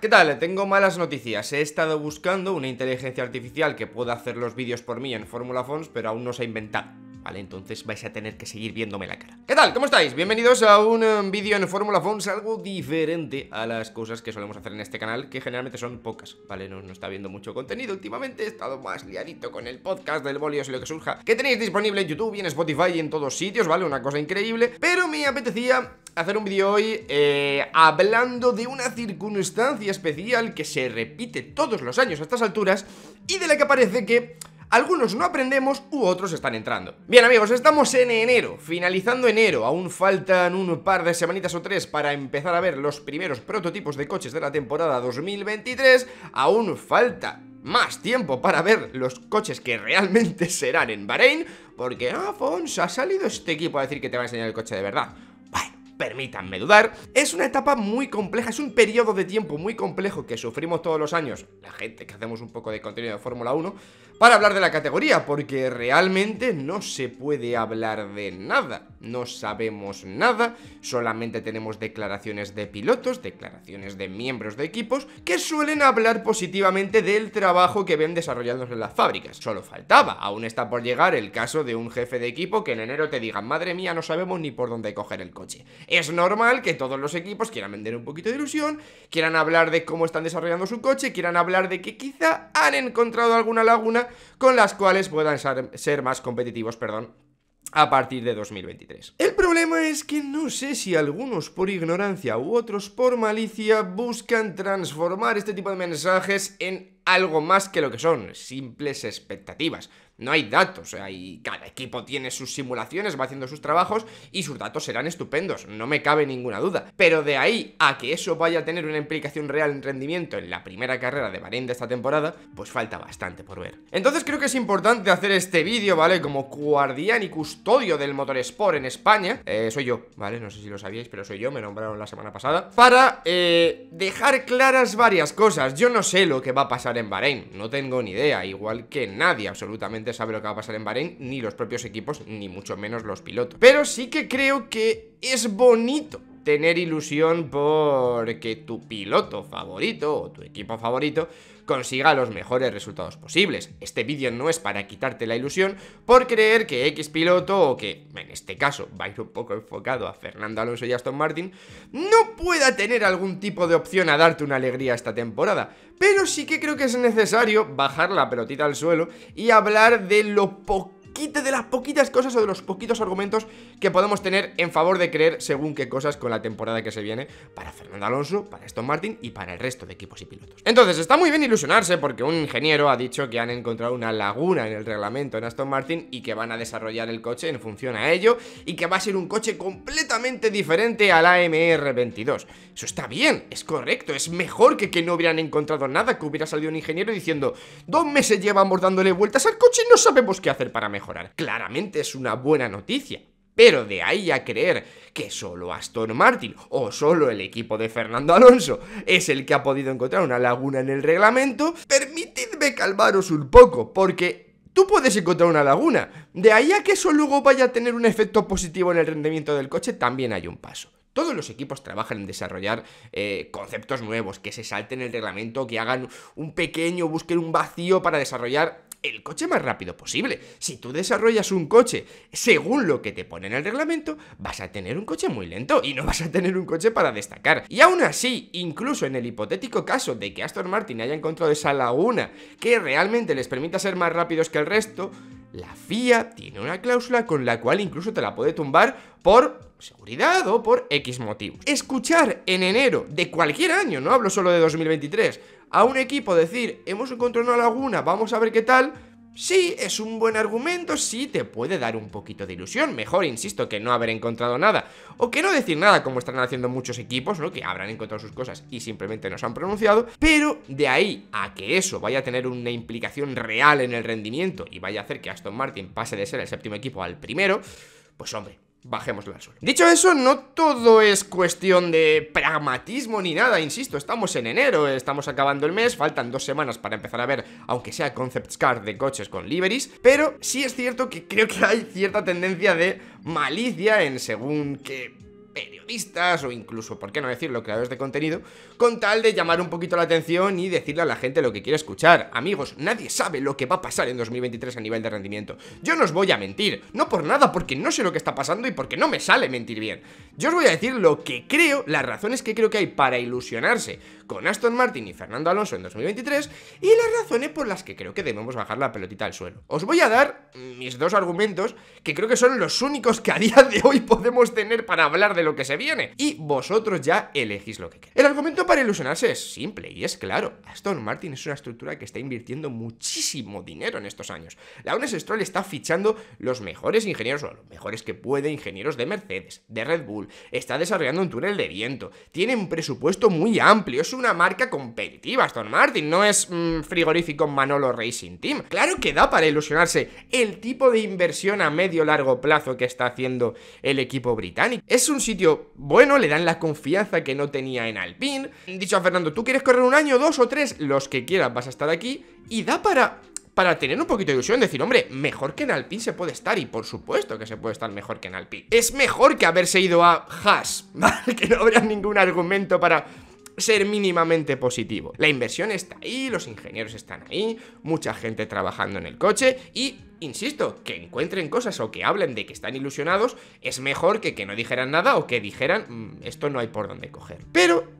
¿qué tal? Tengo malas noticias. He estado buscando una inteligencia artificial que pueda hacer los vídeos por mí en Fórmula Fonts, pero aún no se ha inventado. ¿vale? Entonces vais a tener que seguir viéndome la cara. ¿Qué tal? ¿Cómo estáis? Bienvenidos a un eh, vídeo en Fórmula Fons algo diferente a las cosas que solemos hacer en este canal, que generalmente son pocas, ¿vale? No, no está viendo mucho contenido últimamente, he estado más liadito con el podcast del bolio, y lo que surja, que tenéis disponible en YouTube y en Spotify y en todos sitios, ¿vale? Una cosa increíble, pero me apetecía hacer un vídeo hoy eh, hablando de una circunstancia especial que se repite todos los años a estas alturas y de la que parece que algunos no aprendemos u otros están entrando. Bien amigos, estamos en enero, finalizando enero, aún faltan un par de semanitas o tres para empezar a ver los primeros prototipos de coches de la temporada 2023, aún falta más tiempo para ver los coches que realmente serán en Bahrein, porque Afonso ha salido este equipo a decir que te va a enseñar el coche de verdad permítanme dudar, es una etapa muy compleja, es un periodo de tiempo muy complejo que sufrimos todos los años, la gente que hacemos un poco de contenido de Fórmula 1, para hablar de la categoría, porque realmente no se puede hablar de nada, no sabemos nada, solamente tenemos declaraciones de pilotos, declaraciones de miembros de equipos, que suelen hablar positivamente del trabajo que ven desarrollándose en las fábricas. Solo faltaba, aún está por llegar el caso de un jefe de equipo que en enero te diga, madre mía, no sabemos ni por dónde coger el coche es normal que todos los equipos quieran vender un poquito de ilusión, quieran hablar de cómo están desarrollando su coche, quieran hablar de que quizá han encontrado alguna laguna con las cuales puedan ser más competitivos, perdón, a partir de 2023. El problema es que no sé si algunos por ignorancia u otros por malicia buscan transformar este tipo de mensajes en algo más que lo que son, simples expectativas. No hay datos, cada equipo tiene sus simulaciones, va haciendo sus trabajos y sus datos serán estupendos, no me cabe ninguna duda. Pero de ahí a que eso vaya a tener una implicación real en rendimiento en la primera carrera de Bahrein de esta temporada, pues falta bastante por ver. Entonces creo que es importante hacer este vídeo, ¿vale? Como guardián y custodio del motorsport en España. Eh, soy yo, ¿vale? No sé si lo sabíais, pero soy yo, me nombraron la semana pasada. Para eh, dejar claras varias cosas. Yo no sé lo que va a pasar en en Bahrein? No tengo ni idea, igual que nadie absolutamente sabe lo que va a pasar en Bahrein, ni los propios equipos, ni mucho menos los pilotos. Pero sí que creo que es bonito tener ilusión que tu piloto favorito o tu equipo favorito consiga los mejores resultados posibles. Este vídeo no es para quitarte la ilusión por creer que X piloto, o que en este caso va a ir un poco enfocado a Fernando Alonso y Aston Martin, no pueda tener algún tipo de opción a darte una alegría esta temporada. Pero sí que creo que es necesario bajar la pelotita al suelo y hablar de lo poquito de las poquitas cosas o de los poquitos argumentos que podemos tener en favor de creer según qué cosas con la temporada que se viene para Fernando Alonso, para Aston Martin y para el resto de equipos y pilotos. Entonces, está muy bien ilusionarse porque un ingeniero ha dicho que han encontrado una laguna en el reglamento en Aston Martin y que van a desarrollar el coche en función a ello y que va a ser un coche completamente diferente al AMR22. Eso está bien, es correcto, es mejor que que no hubieran encontrado nada, que hubiera salido un ingeniero diciendo dos meses llevamos dándole vueltas al coche y no sabemos qué hacer para mejorar. Claramente es una buena noticia. Pero de ahí a creer que solo Aston Martin o solo el equipo de Fernando Alonso es el que ha podido encontrar una laguna en el reglamento, permitidme calmaros un poco, porque tú puedes encontrar una laguna. De ahí a que eso luego vaya a tener un efecto positivo en el rendimiento del coche, también hay un paso. Todos los equipos trabajan en desarrollar eh, conceptos nuevos, que se salten el reglamento, que hagan un pequeño, busquen un vacío para desarrollar el coche más rápido posible. Si tú desarrollas un coche según lo que te pone en el reglamento, vas a tener un coche muy lento y no vas a tener un coche para destacar. Y aún así, incluso en el hipotético caso de que Aston Martin haya encontrado esa laguna que realmente les permita ser más rápidos que el resto, la FIA tiene una cláusula con la cual incluso te la puede tumbar por seguridad o por X motivo. Escuchar en enero de cualquier año, no hablo solo de 2023, a un equipo decir, hemos encontrado una laguna, vamos a ver qué tal, sí, es un buen argumento, sí, te puede dar un poquito de ilusión, mejor, insisto, que no haber encontrado nada, o que no decir nada, como están haciendo muchos equipos, ¿no? Que habrán encontrado sus cosas y simplemente nos han pronunciado, pero de ahí a que eso vaya a tener una implicación real en el rendimiento y vaya a hacer que Aston Martin pase de ser el séptimo equipo al primero, pues hombre, bajemos la suelo. Dicho eso, no todo es cuestión de pragmatismo ni nada, insisto, estamos en enero, estamos acabando el mes, faltan dos semanas para empezar a ver, aunque sea concept car de coches con liveries, pero sí es cierto que creo que hay cierta tendencia de malicia en según que periodistas o incluso, por qué no decirlo, creadores de contenido, con tal de llamar un poquito la atención y decirle a la gente lo que quiere escuchar. Amigos, nadie sabe lo que va a pasar en 2023 a nivel de rendimiento. Yo no os voy a mentir, no por nada, porque no sé lo que está pasando y porque no me sale mentir bien. Yo os voy a decir lo que creo, las razones que creo que hay para ilusionarse con Aston Martin y Fernando Alonso en 2023 y las razones por las que creo que debemos bajar la pelotita al suelo. Os voy a dar mis dos argumentos que creo que son los únicos que a día de hoy podemos tener para hablar de lo que se viene y vosotros ya elegís lo que quieras. El argumento para ilusionarse es simple y es claro, Aston Martin es una estructura que está invirtiendo muchísimo dinero en estos años. La Unes Stroll está fichando los mejores ingenieros, o los mejores que puede, ingenieros de Mercedes, de Red Bull, está desarrollando un túnel de viento, tiene un presupuesto muy amplio, es un una marca competitiva Aston Martin, no es mm, frigorífico Manolo Racing Team. Claro que da para ilusionarse el tipo de inversión a medio largo plazo que está haciendo el equipo británico. Es un sitio bueno, le dan la confianza que no tenía en Alpine. Dicho a Fernando, ¿tú quieres correr un año, dos o tres? Los que quieras vas a estar aquí y da para para tener un poquito de ilusión, decir, hombre, mejor que en Alpine se puede estar, y por supuesto que se puede estar mejor que en Alpine. Es mejor que haberse ido a Haas, que no habrá ningún argumento para ser mínimamente positivo. La inversión está ahí, los ingenieros están ahí, mucha gente trabajando en el coche y insisto, que encuentren cosas o que hablen de que están ilusionados es mejor que que no dijeran nada o que dijeran mm, esto no hay por dónde coger. Pero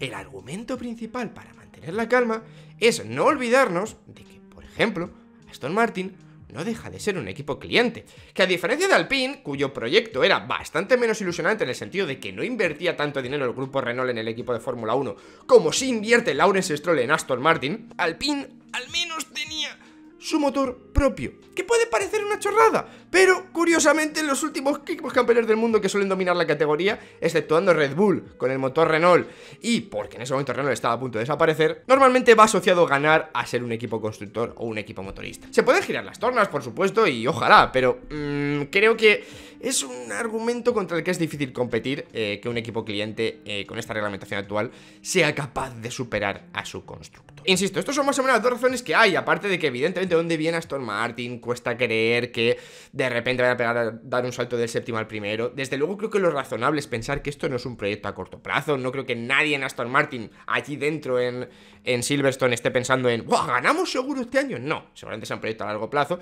el argumento principal para mantener la calma es no olvidarnos de que, por ejemplo, Aston Martin no deja de ser un equipo cliente, que a diferencia de Alpine, cuyo proyecto era bastante menos ilusionante en el sentido de que no invertía tanto dinero el grupo Renault en el equipo de Fórmula 1 como si invierte Lawrence Stroll en Aston Martin, Alpine al menos tenía su motor propio, que puede parecer una chorrada, pero, curiosamente, los últimos equipos campeones del mundo que suelen dominar la categoría, exceptuando Red Bull, con el motor Renault, y porque en ese momento Renault estaba a punto de desaparecer, normalmente va asociado ganar a ser un equipo constructor o un equipo motorista. Se pueden girar las tornas, por supuesto, y ojalá, pero mm, creo que es un argumento contra el que es difícil competir eh, que un equipo cliente eh, con esta reglamentación actual sea capaz de superar a su constructor. Insisto, estos son más o menos las dos razones que hay, aparte de que evidentemente donde viene Aston Martin cuesta creer que de repente van a, pegar a dar un salto del séptimo al primero. Desde luego creo que lo razonable es pensar que esto no es un proyecto a corto plazo. No creo que nadie en Aston Martin, allí dentro en, Silverstone, esté pensando en, ¡Guau! ¿Ganamos seguro este año? No, seguramente sea un proyecto a largo plazo.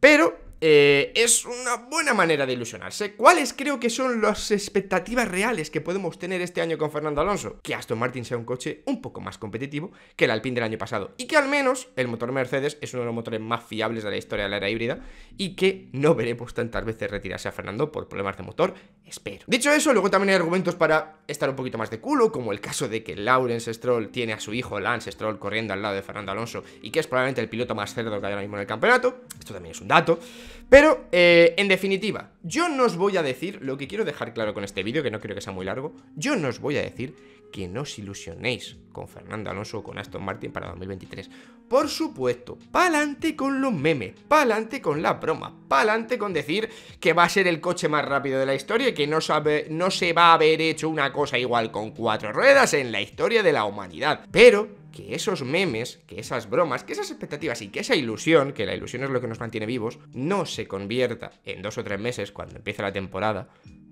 Pero eh, es una buena manera de ilusionarse. ¿Cuáles creo que son las expectativas reales que podemos tener este año con Fernando Alonso? Que Aston Martin sea un coche un poco más competitivo que el Alpine del año pasado y que al menos el motor Mercedes es uno de los motores más fiables de la historia de la era híbrida y que no veremos tantas veces retirarse a Fernando por problemas de motor, espero. Dicho eso, luego también hay argumentos para estar un poquito más de culo, como el caso de que Lawrence Stroll tiene a su hijo Lance Stroll corriendo al lado de Fernando Alonso y que es probablemente el piloto más cerdo que hay ahora mismo en el campeonato. Esto también es un dato. Pero, eh, en definitiva, yo no os voy a decir, lo que quiero dejar claro con este vídeo, que no creo que sea muy largo, yo no os voy a decir que no os ilusionéis con Fernando Alonso o con Aston Martin para 2023. Por supuesto, pa'lante con los memes, pa'lante con la broma, pa'lante con decir que va a ser el coche más rápido de la historia y que no se va a haber hecho una cosa igual con cuatro ruedas en la historia de la humanidad. Pero que esos memes, que esas bromas, que esas expectativas y que esa ilusión, que la ilusión es lo que nos mantiene vivos, no se convierta en dos o tres meses, cuando empieza la temporada,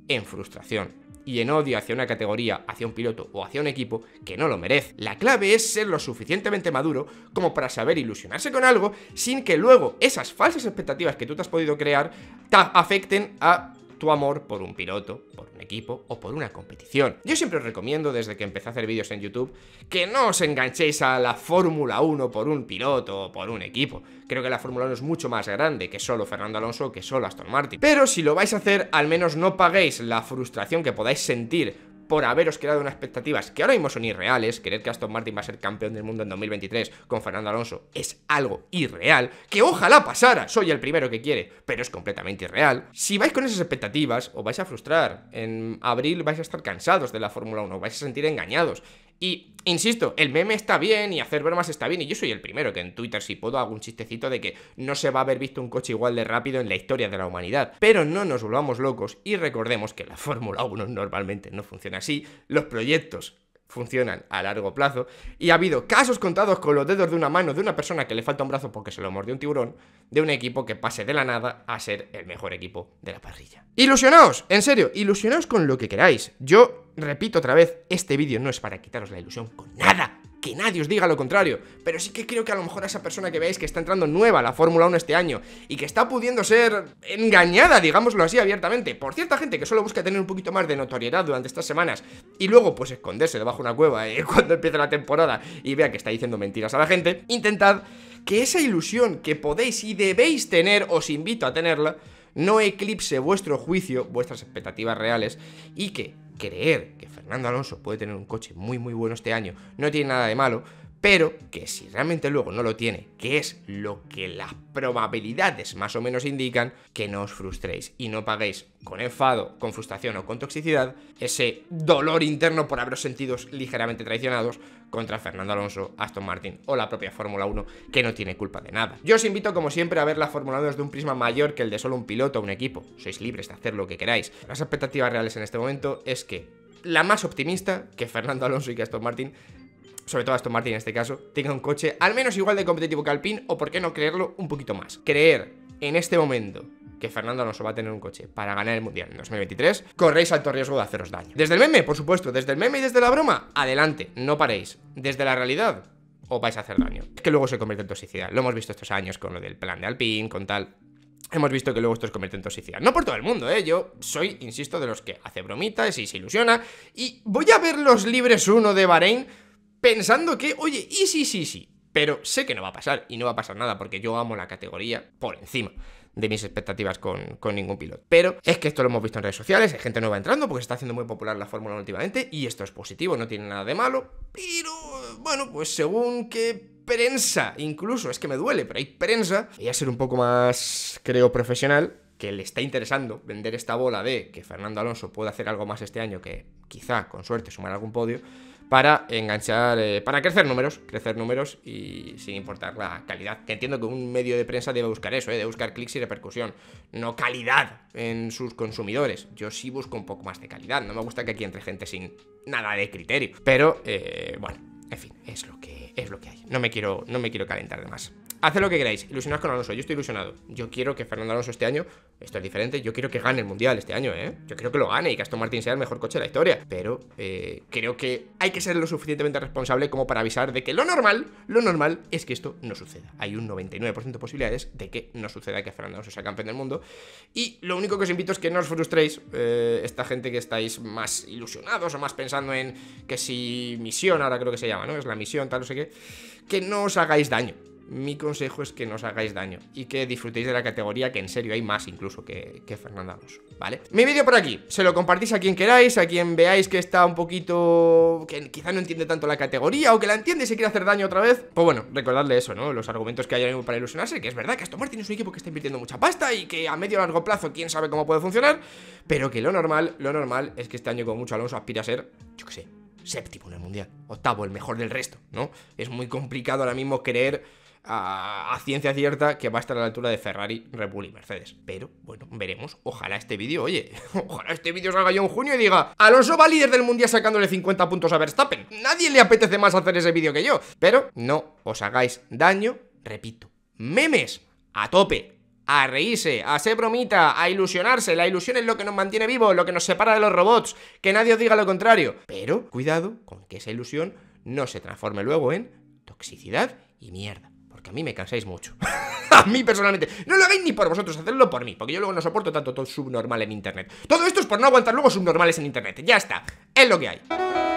en frustración y en odio hacia una categoría, hacia un piloto o hacia un equipo que no lo merece. La clave es ser lo suficientemente maduro como para saber ilusionarse con algo sin que luego esas falsas expectativas que tú te has podido crear te afecten a tu amor por un piloto, por un equipo o por una competición. Yo siempre os recomiendo, desde que empecé a hacer vídeos en YouTube, que no os enganchéis a la Fórmula 1 por un piloto o por un equipo. Creo que la Fórmula 1 es mucho más grande que solo Fernando Alonso, o que solo Aston Martin. Pero si lo vais a hacer, al menos no paguéis la frustración que podáis sentir por haberos creado unas expectativas que ahora mismo son irreales. Creer que Aston Martin va a ser campeón del mundo en 2023 con Fernando Alonso es algo irreal, que ojalá pasara, soy el primero que quiere, pero es completamente irreal. Si vais con esas expectativas, os vais a frustrar. En abril vais a estar cansados de la Fórmula 1, os vais a sentir engañados. Y, insisto, el meme está bien y hacer bromas está bien. Y yo soy el primero que en Twitter, si puedo, hago un chistecito de que no se va a haber visto un coche igual de rápido en la historia de la humanidad. Pero no nos volvamos locos y recordemos que la Fórmula 1 normalmente no funciona así. Los proyectos funcionan a largo plazo. Y ha habido casos contados con los dedos de una mano de una persona que le falta un brazo porque se lo mordió un tiburón, de un equipo que pase de la nada a ser el mejor equipo de la parrilla. Ilusionaos, en serio, ilusionaos con lo que queráis. Yo repito otra vez, este vídeo no es para quitaros la ilusión con nada que nadie os diga lo contrario, pero sí que creo que a lo mejor a esa persona que veáis que está entrando nueva a la Fórmula 1 este año y que está pudiendo ser engañada, digámoslo así abiertamente, por cierta gente que solo busca tener un poquito más de notoriedad durante estas semanas y luego pues esconderse debajo de una cueva eh, cuando empiece la temporada y vea que está diciendo mentiras a la gente, intentad que esa ilusión que podéis y debéis tener, os invito a tenerla, no eclipse vuestro juicio, vuestras expectativas reales y que creer que Fernando Alonso puede tener un coche muy muy bueno este año, no tiene nada de malo, pero que si realmente luego no lo tiene, que es lo que las probabilidades más o menos indican, que no os frustréis y no paguéis con enfado, con frustración o con toxicidad ese dolor interno por haberos sentidos ligeramente traicionados contra Fernando Alonso, Aston Martin o la propia Fórmula 1, que no tiene culpa de nada. Yo os invito, como siempre, a ver la Fórmula 2 desde un prisma mayor que el de solo un piloto o un equipo. Sois libres de hacer lo que queráis. Las expectativas reales en este momento es que la más optimista que Fernando Alonso y que Aston Martin, sobre todo Aston Martin en este caso, tenga un coche al menos igual de competitivo que Alpine o, por qué no creerlo, un poquito más. Creer en este momento que Fernando Alonso va a tener un coche para ganar el Mundial en 2023, corréis alto riesgo de haceros daño. Desde el meme, por supuesto, desde el meme y desde la broma, adelante, no paréis. Desde la realidad, o vais a hacer daño. Que luego se convierte en toxicidad. Lo hemos visto estos años con lo del plan de Alpine, con tal hemos visto que luego esto es convierte en toxicidad. No por todo el mundo, ¿eh? Yo soy, insisto, de los que hace bromitas y se ilusiona. Y voy a ver los libres uno de Bahrein pensando que, oye, y sí, sí, sí. Pero sé que no va a pasar y no va a pasar nada porque yo amo la categoría por encima de mis expectativas con, ningún piloto. Pero es que esto lo hemos visto en redes sociales, hay gente nueva entrando porque se está haciendo muy popular la Fórmula últimamente y esto es positivo, no tiene nada de malo. Pero, bueno, pues según que prensa, incluso, es que me duele, pero hay prensa, y a ser un poco más, creo, profesional, que le está interesando vender esta bola de que Fernando Alonso puede hacer algo más este año que quizá, con suerte, sumar algún podio, para enganchar, eh, para crecer números, crecer números y sin importar la calidad. Que entiendo que un medio de prensa debe buscar eso, eh, debe buscar clics y repercusión, no calidad en sus consumidores. Yo sí busco un poco más de calidad, no me gusta que aquí entre gente sin nada de criterio. Pero, eh, bueno, en fin, es lo que es lo que hay. No me quiero, no me quiero calentar de más. Haced lo que queráis, ilusionad con Alonso, yo estoy ilusionado. Yo quiero que Fernando Alonso este año, esto es diferente, yo quiero que gane el Mundial este año, ¿eh? Yo quiero que lo gane y que Aston Martin sea el mejor coche de la historia. Pero eh, creo que hay que ser lo suficientemente responsable como para avisar de que lo normal, lo normal es que esto no suceda. Hay un 99% de posibilidades de que no suceda que Fernando Alonso sea campeón del mundo. Y lo único que os invito es que no os frustréis, eh, esta gente que estáis más ilusionados o más pensando en que si misión, ahora creo que se llama, ¿no? Es la misión, tal, no sé qué, que no os hagáis daño mi consejo es que no os hagáis daño y que disfrutéis de la categoría, que en serio hay más incluso que, que Fernanda Alonso, ¿vale? Mi vídeo por aquí, se lo compartís a quien queráis, a quien veáis que está un poquito... que quizá no entiende tanto la categoría o que la entiende y se quiere hacer daño otra vez. Pues bueno, recordadle eso, ¿no? Los argumentos que hay ahora mismo para ilusionarse, que es verdad que Aston Martin es un equipo que está invirtiendo mucha pasta y que a medio o largo plazo quién sabe cómo puede funcionar, pero que lo normal, lo normal es que este año con mucho Alonso aspira a ser, yo qué sé, séptimo en el Mundial, octavo, el mejor del resto, ¿no? Es muy complicado ahora mismo creer a, ciencia cierta que va a estar a la altura de Ferrari, Red y Mercedes. Pero bueno, veremos. Ojalá este vídeo, oye, ojalá este vídeo salga yo en junio y diga Alonso va líder del mundial sacándole 50 puntos a Verstappen. Nadie le apetece más hacer ese vídeo que yo. Pero no os hagáis daño, repito. Memes a tope, a reírse, a ser bromita, a ilusionarse. La ilusión es lo que nos mantiene vivos, lo que nos separa de los robots. Que nadie os diga lo contrario. Pero cuidado con que esa ilusión no se transforme luego en toxicidad y mierda. Porque a mí me cansáis mucho. a mí personalmente. No lo hagáis ni por vosotros, hacedlo por mí. Porque yo luego no soporto tanto todo subnormal en internet. Todo esto es por no aguantar luego subnormales en internet. Ya está. Es lo que hay.